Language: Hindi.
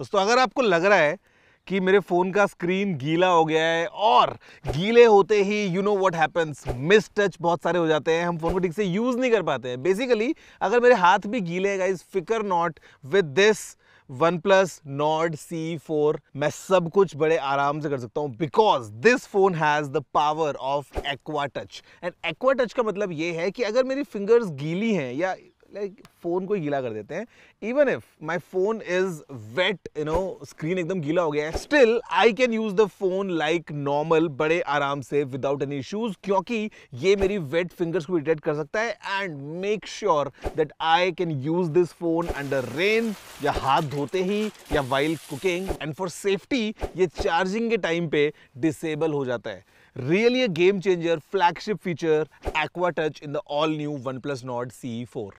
दोस्तों अगर आपको लग रहा है कि मेरे फ़ोन का स्क्रीन गीला हो गया है और गीले होते ही you know what happens mistouch बहुत सारे हो जाते हैं हम फ़ोन को ठीक से यूज़ नहीं कर पाते हैं बेसिकली अगर मेरे हाथ भी गीले हैं गाइज फिकर not with this OnePlus Nord C four मैं सब कुछ बड़े आराम से कर सकता हूँ because this phone has the power of aqua touch and aqua touch का मतलब ये है कि अगर मेरी फिंगर्स गीली हैं या लाइक फ़ोन को गीला कर देते हैं even if my phone is wet you know screen एकदम गीला हो गया है still I can use the phone like normal बड़े आराम से विदाउट एनी इशूज़ क्योंकि ये मेरी वेट फिंगर्स को डिटेक्ट कर सकता है and make sure that I can use this phone under rain या हाथ धोते ही या while cooking and for safety ये चार्जिंग के टाइम पे डिसेबल हो जाता है really game changer flagship feature aqua touch in the all new OnePlus Nord C four